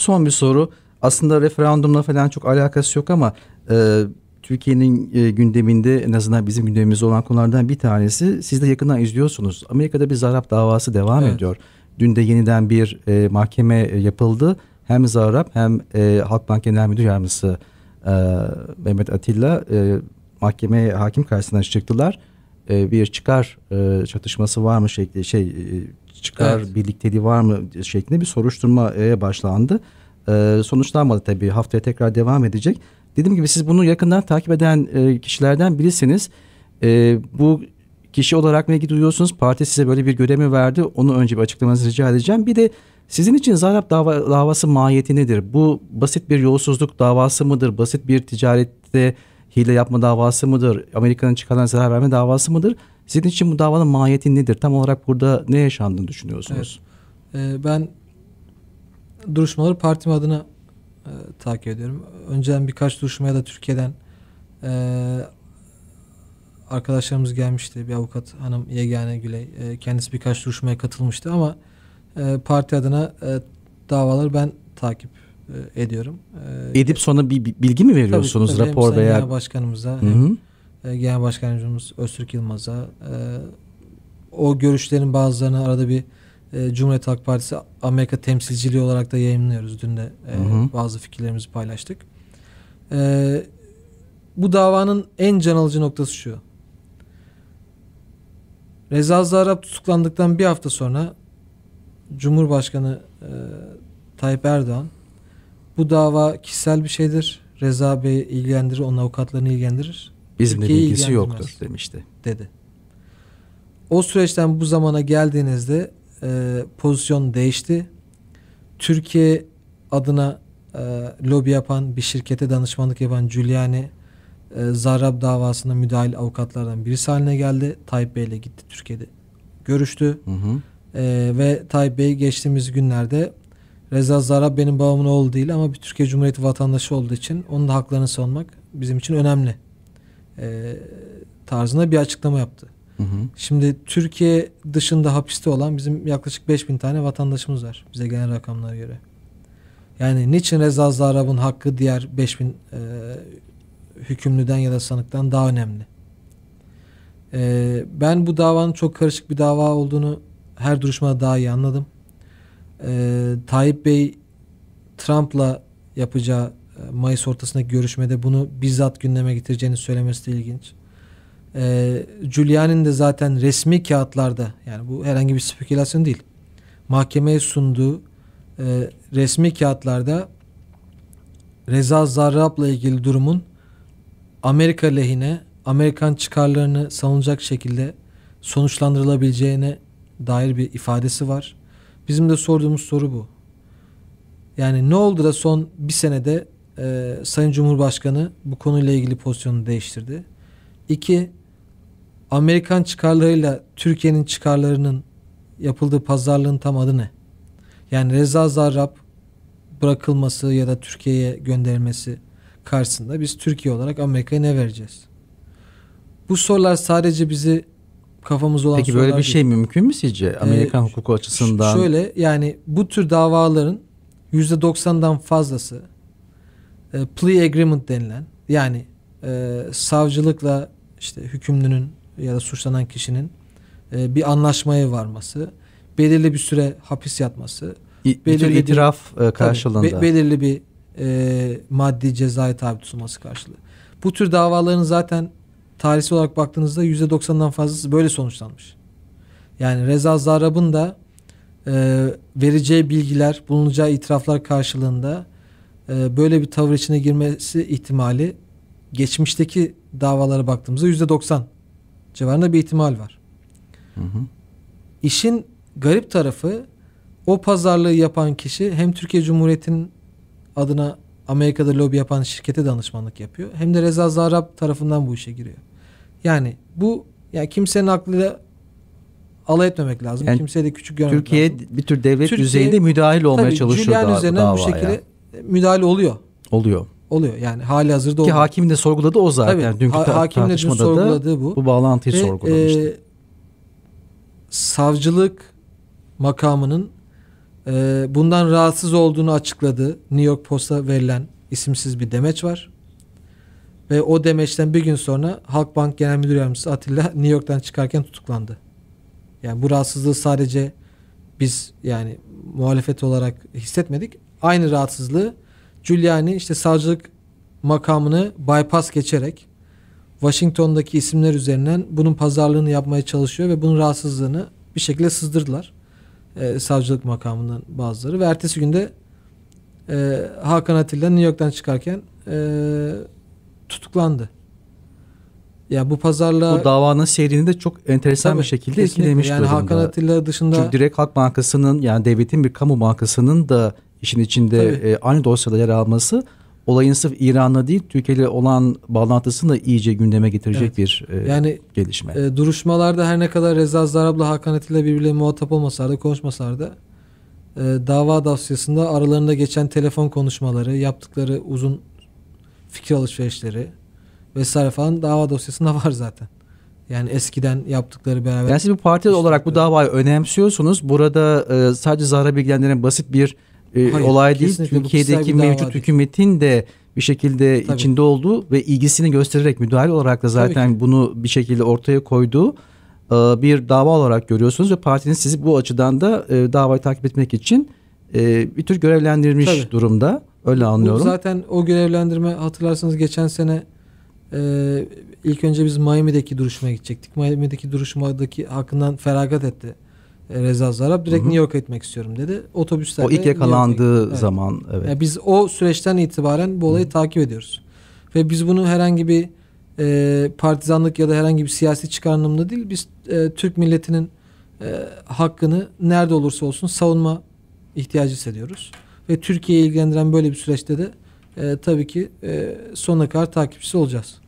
Son bir soru. Aslında referandumla falan çok alakası yok ama e, Türkiye'nin e, gündeminde en azından bizim gündemimiz olan konulardan bir tanesi. Siz de yakından izliyorsunuz. Amerika'da bir zarap davası devam evet. ediyor. Dün de yeniden bir e, mahkeme e, yapıldı. Hem zarap hem e, Halkbank Genel Müdür Yardımcısı e, Mehmet Atilla e, mahkemeye hakim karşısına çıktılar. E, bir çıkar e, çatışması var mı şekli şey e, çıkar, evet. birlikteliği var mı şeklinde bir soruşturma başlandı. Ee, sonuçlanmadı tabii. Haftaya tekrar devam edecek. Dediğim gibi siz bunu yakından takip eden e, kişilerden birisiniz. Ee, bu kişi olarak ne duyuyorsunuz? Parti size böyle bir görev mi verdi? Onu önce bir açıklamanızı rica edeceğim. Bir de sizin için Zarap dava, davası mahiyeti nedir? Bu basit bir yolsuzluk davası mıdır? Basit bir ticarette hile yapma davası mıdır? Amerika'nın çıkaran zarar verme davası mıdır? Sizin için bu davanın mahiyeti nedir? Tam olarak burada ne yaşandığını düşünüyorsunuz? Evet. Ee, ben duruşmaları partim adına e, takip ediyorum. Önceden birkaç duruşmaya da Türkiye'den e, arkadaşlarımız gelmişti. Bir avukat hanım Yegane Güley. E, kendisi birkaç duruşmaya katılmıştı ama e, parti adına e, davaları ben takip e, ediyorum. E, Edip sonra bir bilgi mi veriyorsunuz tabii, tabii, rapor veya? Başkanımıza. Hı hı e, Genel Başkanımız Öztürk Yılmaz'a e, o görüşlerin bazılarını arada bir e, Cumhuriyet Halk Partisi Amerika temsilciliği olarak da yayınlıyoruz. Dün de e, hı hı. bazı fikirlerimizi paylaştık. bu davanın en can alıcı noktası şu. Reza Zarrab tutuklandıktan bir hafta sonra Cumhurbaşkanı Tayyip Erdoğan bu dava kişisel bir şeydir. Reza Bey ilgilendirir, onun avukatlarını ilgilendirir. İzmir'in ilgisi yoktur demişti. Dedi. O süreçten bu zamana geldiğinizde e, pozisyon değişti. Türkiye adına e, lobi yapan, bir şirkete danışmanlık yapan Giuliani e, Zarrab davasında müdahil avukatlardan birisi haline geldi. Tayyip Bey ile gitti Türkiye'de. Görüştü. Hı hı. E, ve Tayyip Bey geçtiğimiz günlerde Reza Zarrab benim babamın oğlu değil ama bir Türkiye Cumhuriyeti vatandaşı olduğu için onun da haklarını savunmak bizim için önemli e, tarzına bir açıklama yaptı. Hı hı. Şimdi Türkiye dışında hapiste olan bizim yaklaşık 5000 tane vatandaşımız var bize gelen rakamlara göre. Yani niçin Reza Zarabın hakkı diğer 5000 e, hükümlüden ya da sanıktan daha önemli? E, ben bu davanın çok karışık bir dava olduğunu her duruşmada daha iyi anladım. E, Tayyip Bey Trump'la yapacağı Mayıs ortasındaki görüşmede bunu bizzat gündeme getireceğini söylemesi de ilginç. E, Giuliani'nin de zaten resmi kağıtlarda yani bu herhangi bir spekülasyon değil. Mahkemeye sunduğu e, resmi kağıtlarda Reza Zarrab'la ilgili durumun Amerika lehine, Amerikan çıkarlarını savunacak şekilde sonuçlandırılabileceğine dair bir ifadesi var. Bizim de sorduğumuz soru bu. Yani ne oldu da son bir senede e, Sayın Cumhurbaşkanı bu konuyla ilgili pozisyonunu değiştirdi. İki, Amerikan çıkarlarıyla Türkiye'nin çıkarlarının yapıldığı pazarlığın tam adı ne? Yani Reza Zarrab bırakılması ya da Türkiye'ye gönderilmesi karşısında biz Türkiye olarak Amerika'ya ne vereceğiz? Bu sorular sadece bizi kafamız olan Peki, böyle bir şey değil. mümkün mü sizce ee, Amerikan ee, hukuku açısından? Şöyle yani bu tür davaların %90'dan fazlası e, plea agreement denilen yani e, savcılıkla işte hükümlünün ya da suçlanan kişinin e, bir anlaşmaya varması, belirli bir süre hapis yatması, İ, belirli itiraf bir, e, karşılığında tabii, be, belirli bir e, maddi cezaya tabi tutulması karşılığı. Bu tür davaların zaten tarihsel olarak baktığınızda %90'dan fazlası böyle sonuçlanmış. Yani Reza Zarabın da e, vereceği bilgiler, bulunacağı itiraflar karşılığında ee, böyle bir tavır içine girmesi ihtimali geçmişteki davalara baktığımızda yüzde %90 civarında bir ihtimal var. Hı hı. İşin garip tarafı o pazarlığı yapan kişi hem Türkiye Cumhuriyeti'nin adına Amerika'da lobi yapan şirkete danışmanlık yapıyor. Hem de Reza Zarrab tarafından bu işe giriyor. Yani bu yani kimsenin aklıyla alay etmemek lazım. Yani Kimseye de küçük görmemek Türkiye lazım. bir tür devlet Türkiye, düzeyinde müdahil olmaya çalışıyor Julian bu şekilde ya. E, müdahale oluyor. Oluyor. Oluyor yani hali hazırda oluyor. Ki hakim de sorguladı o zaten. Tabii, Dünkü ha, hakimin de dün sorguladığı bu. Bu bağlantıyı Ve, e, sorgulamıştı. E, savcılık makamının e, bundan rahatsız olduğunu açıkladı. New York Post'a verilen isimsiz bir demeç var. Ve o demeçten bir gün sonra Halkbank Genel Müdür Yardımcısı Atilla New York'tan çıkarken tutuklandı. Yani bu rahatsızlığı sadece biz yani muhalefet olarak hissetmedik aynı rahatsızlığı Giuliani işte savcılık makamını bypass geçerek Washington'daki isimler üzerinden bunun pazarlığını yapmaya çalışıyor ve bunun rahatsızlığını bir şekilde sızdırdılar. E, savcılık makamından bazıları ve ertesi günde e, Hakan Atilla New York'tan çıkarken e, tutuklandı. Ya bu pazarla bu davanın seyrini de çok enteresan Tabii, bir şekilde etkilemiş yani durumda. Yani Hakan Atilla dışında Çünkü direkt Halk Bankası'nın yani devletin bir kamu bankasının da işin içinde Tabii. e, aynı dosyada yer alması olayın sırf İran'la değil Türkiye ile olan bağlantısını da iyice gündeme getirecek evet. bir e, yani gelişme. E, duruşmalarda her ne kadar Reza Zarab'la Hakan Atilla birbirleriyle muhatap olmasalar da konuşmasalar da e, dava dosyasında aralarında geçen telefon konuşmaları, yaptıkları uzun fikir alışverişleri vesaire falan dava dosyasında var zaten. Yani eskiden yaptıkları beraber. Yani siz bir parti olarak bu davayı önemsiyorsunuz. Burada e, sadece Zahra Bilgilendir'in basit bir e, olay değil. Türkiye'deki mevcut hükümetin de bir şekilde Tabii. içinde olduğu ve ilgisini göstererek müdahale olarak da zaten bunu bir şekilde ortaya koyduğu e, bir dava olarak görüyorsunuz ve partinin sizi bu açıdan da e, davayı takip etmek için e, bir tür görevlendirmiş Tabii. durumda. Öyle anlıyorum. Bu zaten o görevlendirme hatırlarsanız geçen sene e, ilk önce biz Miami'deki duruşmaya gidecektik. Miami'deki duruşmadaki hakkından feragat etti e, Reza Zarap direkt Hı-hı. New York'a gitmek istiyorum dedi. Otobüslerle O ilk yakalandığı zaman evet. Yani biz o süreçten itibaren bu olayı Hı-hı. takip ediyoruz. Ve biz bunu herhangi bir e, partizanlık ya da herhangi bir siyasi çıkar değil. Biz e, Türk milletinin e, hakkını nerede olursa olsun savunma ihtiyacı hissediyoruz. Ve Türkiye'yi ilgilendiren böyle bir süreçte de e, tabii ki e, sonuna kadar takipçisi olacağız.